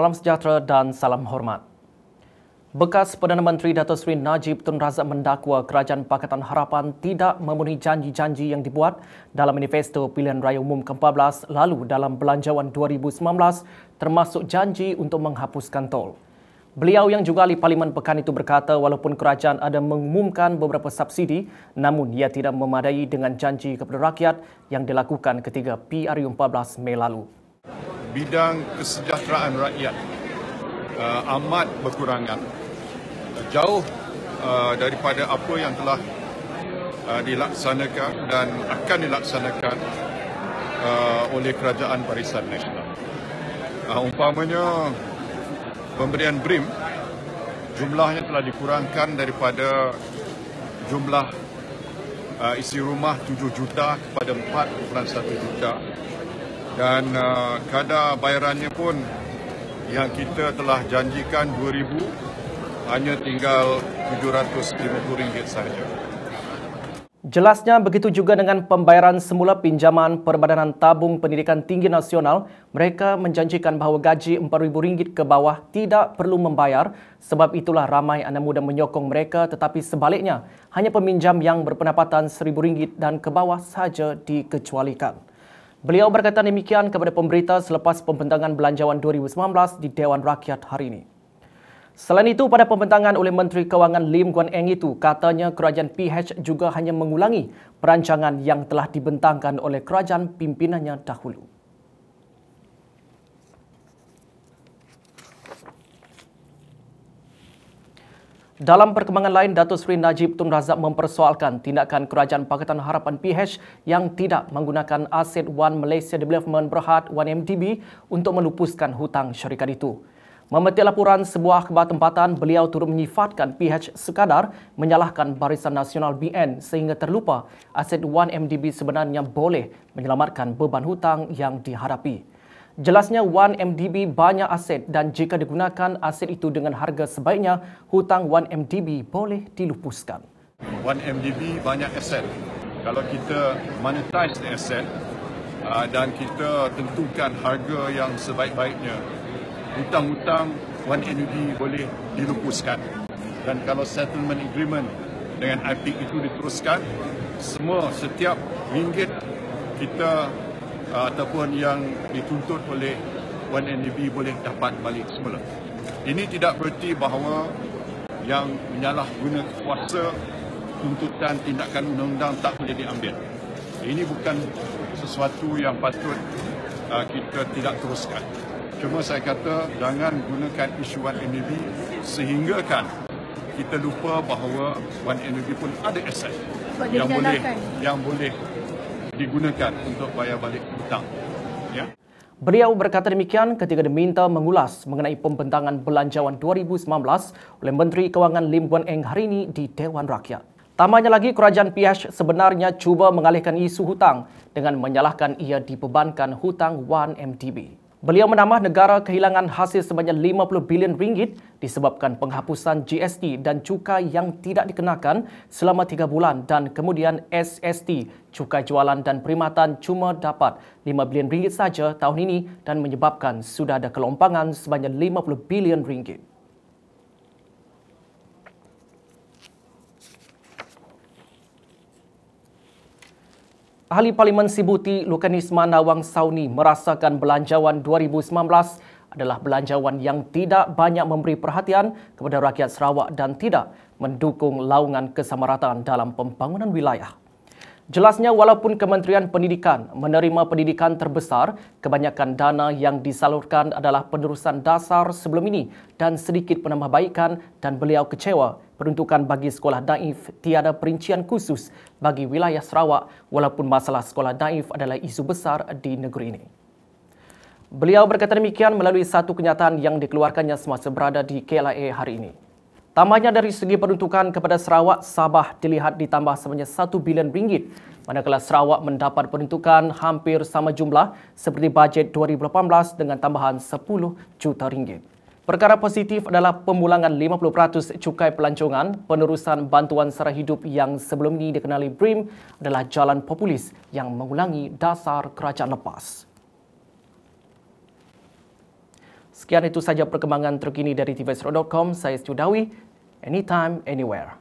Salam sejahtera dan salam hormat. Bekas Perdana Menteri Dato' Sri Najib Tun Razak mendakwa Kerajaan Pakatan Harapan tidak memenuhi janji-janji yang dibuat dalam manifesto pilihan raya umum ke-14 lalu dalam belanjawan 2019 termasuk janji untuk menghapuskan tol. Beliau yang juga ahli Parlimen Pekan itu berkata walaupun kerajaan ada mengumumkan beberapa subsidi namun ia tidak memadai dengan janji kepada rakyat yang dilakukan ketika PRU 14 Mei lalu bidang kesejahteraan rakyat uh, amat berkurangan jauh uh, daripada apa yang telah uh, dilaksanakan dan akan dilaksanakan uh, oleh kerajaan Barisan Nasional uh, umpamanya pemberian BRIM jumlahnya telah dikurangkan daripada jumlah uh, isi rumah 7 juta kepada 4.1 juta dan uh, kadar bayarannya pun yang kita telah janjikan 2000 hanya tinggal 750 ringgit saja. Jelasnya begitu juga dengan pembayaran semula pinjaman Perbadanan Tabung Pendidikan Tinggi Nasional, mereka menjanjikan bahawa gaji RM4,000 ke bawah tidak perlu membayar sebab itulah ramai anak muda menyokong mereka tetapi sebaliknya hanya peminjam yang berpendapatan RM1,000 dan ke bawah sahaja dikecualikan. Beliau berkata demikian kepada pemberita selepas pembentangan belanjawan 2019 di Dewan Rakyat hari ini. Selain itu, pada pembentangan oleh Menteri Kewangan Lim Guan Eng itu, katanya kerajaan PH juga hanya mengulangi perancangan yang telah dibentangkan oleh kerajaan pimpinannya dahulu. Dalam perkembangan lain, Datuk Seri Najib Tun Razak mempersoalkan tindakan Kerajaan Pakatan Harapan PH yang tidak menggunakan aset One Malaysia Development Berhad 1MDB untuk melupuskan hutang syarikat itu. Memetik laporan sebuah kebah tempatan, beliau turut menyifatkan PH sekadar menyalahkan Barisan Nasional BN sehingga terlupa aset 1MDB sebenarnya boleh menyelamatkan beban hutang yang dihadapi. Jelasnya 1MDB banyak aset dan jika digunakan aset itu dengan harga sebaiknya, hutang 1MDB boleh dilupuskan. 1MDB banyak aset. Kalau kita monetize aset uh, dan kita tentukan harga yang sebaik-baiknya, hutang-hutang 1MDB boleh dilupuskan. Dan kalau settlement agreement dengan IP itu diteruskan, semua setiap ringgit kita uh, ataupun yang dituntut oleh 1NDB boleh dapat balik semula. Ini tidak berarti bahawa yang menyalahguna kuasa tuntutan tindakan undang-undang tak boleh diambil. Ini bukan sesuatu yang patut uh, kita tidak teruskan. Cuma saya kata jangan gunakan isu 1NDB sehinggakan kita lupa bahawa 1NDB pun ada aset yang boleh, yang boleh digunakan untuk bayar balik hutang. Ya. Beliau berkata demikian ketika diminta mengulas mengenai pembentangan belanjawan 2019 oleh Menteri Kewangan Lim Guan Eng hari ini di Dewan Rakyat. Tambahnya lagi, kerajaan PH sebenarnya cuba mengalihkan isu hutang dengan menyalahkan ia dibebankan hutang 1MDB. Beliau menambah negara kehilangan hasil sebanyak 50 bilion ringgit disebabkan penghapusan GST dan cukai yang tidak dikenakan selama 3 bulan dan kemudian SST, cukai jualan dan perkhidmatan cuma dapat 5 bilion ringgit saja tahun ini dan menyebabkan sudah ada kelompangan sebanyak 50 bilion ringgit. Ahli Parlimen Sibuti Lukanisma Nawang Sauni merasakan belanjawan 2019 adalah belanjawan yang tidak banyak memberi perhatian kepada rakyat Sarawak dan tidak mendukung laungan kesamarataan dalam pembangunan wilayah. Jelasnya walaupun Kementerian Pendidikan menerima pendidikan terbesar, kebanyakan dana yang disalurkan adalah penerusan dasar sebelum ini dan sedikit penambahbaikan dan beliau kecewa peruntukan bagi sekolah daif tiada perincian khusus bagi wilayah Sarawak walaupun masalah sekolah daif adalah isu besar di negeri ini. Beliau berkata demikian melalui satu kenyataan yang dikeluarkannya semasa berada di KLIA hari ini. Tambahnya dari segi peruntukan kepada Sarawak, Sabah dilihat ditambah sebanyak satu bilion ringgit. Manakala Sarawak mendapat peruntukan hampir sama jumlah seperti bajet 2018 dengan tambahan RM10 juta. ringgit. Perkara positif adalah pemulangan 50% cukai pelancongan penerusan bantuan sara hidup yang sebelum ini dikenali BRIM adalah jalan populis yang mengulangi dasar kerajaan lepas. Sekian itu saja perkembangan terkini dari tvsro.com. Saya Stu Anytime, anywhere.